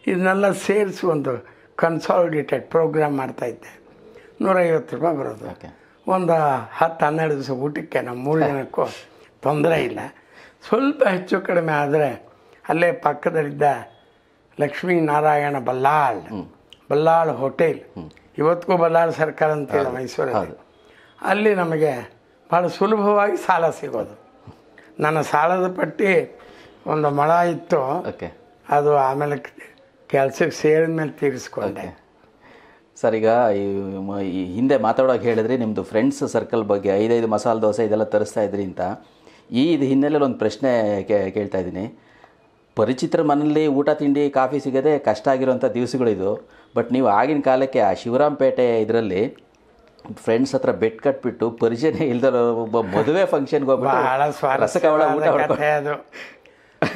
ಇದನ್ನೆಲ್ಲ ಸೇರಿಸಿ ಒಂದು ಕನ್ಸಾಲಿಡೇಟೆಡ್ ಪ್ರೋಗ್ರಾಮ್ ಮಾಡ್ತಾಯಿದ್ದೆ ನೂರೈವತ್ತು ರೂಪಾಯಿ ಬರೋದು ಒಂದು ಹತ್ತು ಹನ್ನೆರಡು ದಿವಸ ಊಟಕ್ಕೆ ನಮ್ಮ ಮೂರು ಜನಕ್ಕೂ ತೊಂದರೆ ಇಲ್ಲ ಸ್ವಲ್ಪ ಹೆಚ್ಚು ಕಡಿಮೆ ಆದರೆ ಅಲ್ಲೇ ಪಕ್ಕದಲ್ಲಿದ್ದ ನಾರಾಯಣ ಬಲ್ಲಾಳ್ ಬಲ್ಲಾಳ್ ಹೋಟೆಲ್ ಇವತ್ತಿಗೂ ಬಲ್ಲಾಳ್ ಸರ್ಕಾರ ಅಂತೇಳಿ ಮೈಸೂರಲ್ಲಿ ಅಲ್ಲಿ ನಮಗೆ ಭಾಳ ಸುಲಭವಾಗಿ ಸಾಲ ಸಿಗೋದು ನನ್ನ ಸಾಲದ ಪಟ್ಟಿ ಒಂದು ಮಳ ಇತ್ತು ಅದು ಆಮೇಲೆ ಕೆಲಸಕ್ಕೆ ಸೇರಿದ ಮೇಲೆ ತೀರಿಸ್ಕೊಂಡೆ ಸರ್ ಈಗ ಈ ಹಿಂದೆ ಮಾತಾಡೋಕೆ ಹೇಳಿದ್ರೆ ನಿಮ್ಮದು ಫ್ರೆಂಡ್ಸ್ ಸರ್ಕಲ್ ಬಗ್ಗೆ ಐದೈದು ಮಸಾಲೆ ದೋಸೆ ಇದೆಲ್ಲ ತರಿಸ್ತಾ ಇದ್ರಿ ಅಂತ ಈ ಇದು ಹಿನ್ನೆಲೆಯಲ್ಲಿ ಒಂದು ಪ್ರಶ್ನೆ ಕೇಳ್ತಾ ಇದ್ದೀನಿ ಪರಿಚಿತ್ರ ಮನೇಲಿ ಊಟ ತಿಂಡಿ ಕಾಫಿ ಸಿಗದೆ ಕಷ್ಟ ಆಗಿರೋಂಥ ದಿವಸಗಳಿದು ಬಟ್ ನೀವು ಆಗಿನ ಕಾಲಕ್ಕೆ ಆ ಶಿವರಾಂಪೇಟೆ ಇದರಲ್ಲಿ ಫ್ರೆಂಡ್ಸ್ ಹತ್ರ ಬೆಟ್ ಕಟ್ಬಿಟ್ಟು ಪರಿಚಯ ಇಲ್ದರ ಒಬ್ಬ ಮದುವೆ ಫಂಕ್ಷನ್ಗೆ ಹೋಗ್ಬಿಟ್ಟು ಸ್ವಾರಸ್ಯ ಊಟ ಅದು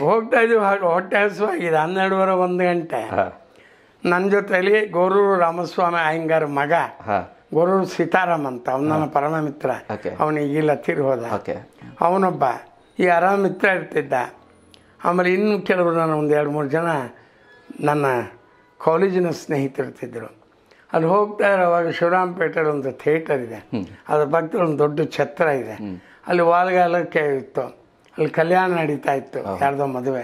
ಹೋಗ್ತಾ ಹಾಗೆ ಹೊಟ್ಟೆ ಆಗಿದೆ ಹನ್ನೆರಡುವರೆ ಒಂದು ಗಂಟೆ ನನ್ನ ಜೊತೆಯಲ್ಲಿ ಗೋರೂರು ರಾಮಸ್ವಾಮಿ ಅಯ್ಯಂಗಾರ ಮಗ ಗೋರೂರು ಸೀತಾರಾಮ್ ಅಂತ ಅವ್ನು ನನ್ನ ಪರಮ ಮಿತ್ರ ಈಗಿಲ್ಲ ತಿರು ಹೋದ ಅವನೊಬ್ಬ ಈ ಆರಾಮ ಮಿತ್ರ ಇರ್ತಿದ್ದ ಆಮೇಲೆ ಇನ್ನು ಕೆಲವರು ನಾನು ಒಂದು ಎರಡು ಮೂರು ಜನ ನನ್ನ ಕಾಲೇಜಿನ ಇರ್ತಿದ್ರು ಅಲ್ಲಿ ಹೋಗ್ತಾ ಇರೋ ಅವಾಗ ಶಿವರಾಮಪೇಟೆಯಲ್ಲಿ ಒಂದು ಥಿಯೇಟರ್ ಇದೆ ಅದ್ರ ಭಕ್ತರು ಒಂದು ದೊಡ್ಡ ಛತ್ರ ಇದೆ ಅಲ್ಲಿ ವಾಲ್ಗಾಲಕ್ಕೆ ಇತ್ತು ಅಲ್ಲಿ ಕಲ್ಯಾಣ ನಡೀತಾ ಇತ್ತು ಯಾರ್ದೋ ಮದುವೆ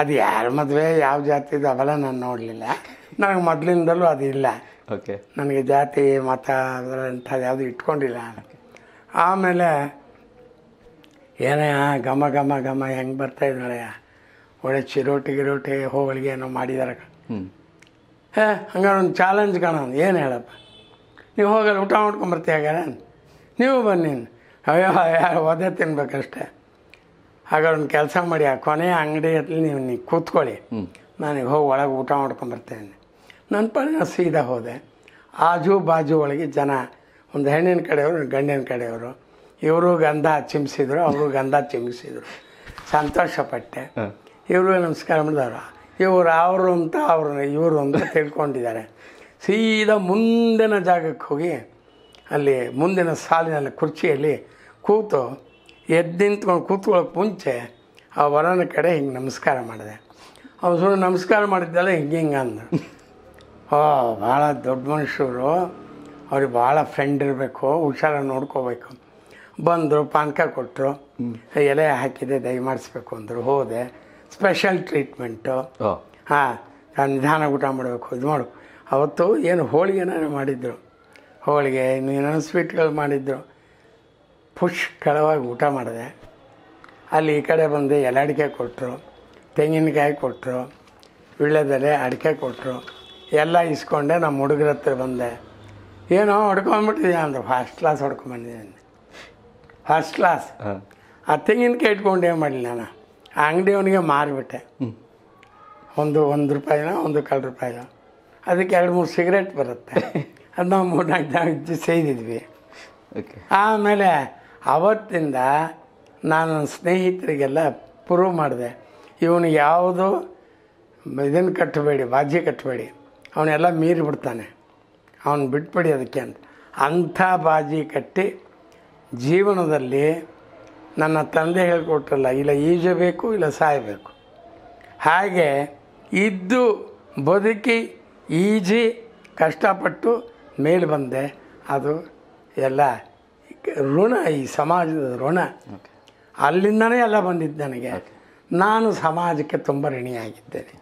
ಅದು ಯಾರ ಮದುವೆ ಯಾವ ಜಾತಿದು ಅವೆಲ್ಲ ನಾನು ನೋಡಲಿಲ್ಲ ನನಗೆ ಮೊದಲಿಂದಲೂ ಅದು ಇಲ್ಲ ಓಕೆ ನನಗೆ ಜಾತಿ ಮತ ಅಂಥದ್ದು ಯಾವುದು ಇಟ್ಕೊಂಡಿಲ್ಲ ಆಮೇಲೆ ಏನೇ ಘಮ ಘಮ ಘಮ ಹೆಂಗೆ ಬರ್ತಾ ಇದ್ದಾಳೆಯ ಒಳ್ಳೆ ಚಿರೋಟಿ ಗಿರೋಟಿ ಹೋಳಿಗೆ ಏನೋ ಮಾಡಿದಾರೆ ಹೇ ಹಂಗಾರೆ ಒಂದು ಚಾಲೆಂಜ್ ಕಾಣ ಏನು ಹೇಳಪ್ಪ ನೀವು ಹೋಗಲ್ಲ ಊಟ ಮಾಡ್ಕೊಂಬರ್ತೀಯ ಹಾಗಾರೆ ನೀವು ಬನ್ನಿ ಅಯ್ಯೋ ಯಾರು ಒದೆ ತಿನ್ಬೇಕಷ್ಟೇ ಹಾಗಾದ್ರೆ ಒಂದು ಕೆಲಸ ಮಾಡಿ ಆ ಕೊನೆಯ ಅಂಗಡಿಯಲ್ಲಿ ನೀವು ನೀವು ಕೂತ್ಕೊಳ್ಳಿ ನನಗೆ ಹೋಗಿ ಒಳಗೆ ಊಟ ಮಾಡ್ಕೊಂಬರ್ತೇನೆ ನನ್ನ ಪಾಡಿ ನಾನು ಸೀದಾ ಹೋದೆ ಆಜು ಬಾಜು ಒಳಗೆ ಜನ ಒಂದು ಹೆಣ್ಣಿನ ಕಡೆಯವರು ಗಂಡಿನ ಕಡೆಯವರು ಇವರು ಗಂಧ ಚಿಮ್ಮಿಸಿದ್ರು ಅವರು ಗಂಧ ಸಂತೋಷ ಸಂತೋಷಪಟ್ಟೆ ಇವರು ನಮಸ್ಕಾರ ಮಾಡಿದವರು ಇವರು ಅವರು ಅಂತ ಅವರು ಇವರು ಅಂತ ತಿಳ್ಕೊಂಡಿದ್ದಾರೆ ಸೀದಾ ಮುಂದಿನ ಜಾಗಕ್ಕೆ ಹೋಗಿ ಅಲ್ಲಿ ಮುಂದಿನ ಸಾಲಿನಲ್ಲಿ ಕುರ್ಚಿಯಲ್ಲಿ ಕೂತು ಎದ್ದು ನಿಂತ್ಕೊಂಡು ಕೂತ್ಕೊಳ್ಳೋಕೆ ಮುಂಚೆ ಆ ವರನ ಕಡೆ ಹಿಂಗೆ ನಮಸ್ಕಾರ ಮಾಡಿದೆ ಅವ್ರು ಸುಮ್ಮನೆ ನಮಸ್ಕಾರ ಮಾಡಿದ್ದೆಲ್ಲ ಹಿಂಗೆ ಹಿಂಗೆ ಅಂದರು ಓ ಭಾಳ ದೊಡ್ಡ ಮನುಷ್ಯರು ಅವ್ರಿಗೆ ಭಾಳ ಫ್ರೆಂಡ್ ಇರಬೇಕು ಹುಷಾರ ನೋಡ್ಕೋಬೇಕು ಬಂದರು ಪಾನಕ ಕೊಟ್ಟರು ಎಲೆ ಹಾಕಿದೆ ದಯ ಮಾಡಿಸ್ಬೇಕು ಅಂದರು ಹೋದೆ ಸ್ಪೆಷಲ್ ಟ್ರೀಟ್ಮೆಂಟು ಹಾಂ ನಿಧಾನ ಊಟ ಮಾಡಬೇಕು ಇದು ಮಾಡು ಅವತ್ತು ಏನು ಹೋಳಿಗೆನ ಮಾಡಿದ್ರು ಹೋಳಿಗೆ ಇನ್ನೇನೋ ಸ್ವೀಟ್ಗಳು ಮಾಡಿದ್ರು ಪುಷ್ಕಳವಾಗಿ ಊಟ ಮಾಡಿದೆ ಅಲ್ಲಿ ಈ ಕಡೆ ಬಂದು ಎಲೆ ಅಡಿಕೆ ಕೊಟ್ಟರು ತೆಂಗಿನಕಾಯಿ ಕೊಟ್ಟರು ವಿಳ್ಳೆದೆಲೆ ಅಡಿಕೆ ಕೊಟ್ಟರು ಎಲ್ಲ ಇಸ್ಕೊಂಡೆ ನಮ್ಮ ಹುಡುಗರ ಹತ್ರ ಬಂದೆ ಏನೋ ಹೊಡ್ಕೊಂಡ್ಬಿಟ್ಟಿದ್ದೆ ಅಂದರು ಫಸ್ಟ್ ಕ್ಲಾಸ್ ಹೊಡ್ಕೊಂಡ್ಬಂದಿದ್ದೀನಿ ಫಸ್ಟ್ ಕ್ಲಾಸ್ ಆ ತೆಂಗಿನಕಾಯಿ ಇಟ್ಕೊಂಡು ಏನು ಮಾಡಲಿ ನಾನು ಆ ಅಂಗಡಿಯವನಿಗೆ ಮಾರಿಬಿಟ್ಟೆ ಒಂದು ಒಂದು ರೂಪಾಯಿನ ಒಂದು ಕಾಲು ರೂಪಾಯಿನ ಅದಕ್ಕೆ ಎರಡು ಮೂರು ಸಿಗರೇಟ್ ಬರುತ್ತೆ ಅದು ನಾವು ಮೂರು ನಾಲ್ಕು ಸೇದಿದ್ವಿ ಆಮೇಲೆ ಆವತ್ತಿಂದ ನಾನು ಸ್ನೇಹಿತರಿಗೆಲ್ಲ ಪ್ರೂವ್ ಮಾಡಿದೆ ಇವನು ಯಾವುದು ಇದನ್ನು ಕಟ್ಟಬೇಡಿ ಬಾಜಿ ಕಟ್ಟಬೇಡಿ ಅವನೆಲ್ಲ ಮೀರಿ ಬಿಡ್ತಾನೆ ಅವನು ಬಿಟ್ಬಿಡಿ ಅದಕ್ಕೆ ಅಂತ ಅಂಥ ಬಾಜಿ ಕಟ್ಟಿ ಜೀವನದಲ್ಲಿ ನನ್ನ ತಂದೆ ಹೇಳ್ಕೊಟ್ರಲ್ಲ ಇಲ್ಲ ಈಜಬೇಕು ಇಲ್ಲ ಸಾಯಬೇಕು ಹಾಗೆ ಇದ್ದು ಬದುಕಿ ಈಜಿ ಕಷ್ಟಪಟ್ಟು ಮೇಲೆ ಬಂದೆ ಅದು ಎಲ್ಲ ಋಣ ಈ ಸಮಾಜದ ಋಣ ಅಲ್ಲಿಂದನೇ ಎಲ್ಲ ಬಂದಿದ್ದು ನನಗೆ ನಾನು ಸಮಾಜಕ್ಕೆ ತುಂಬ ಋಣಿಯಾಗಿದ್ದೇನೆ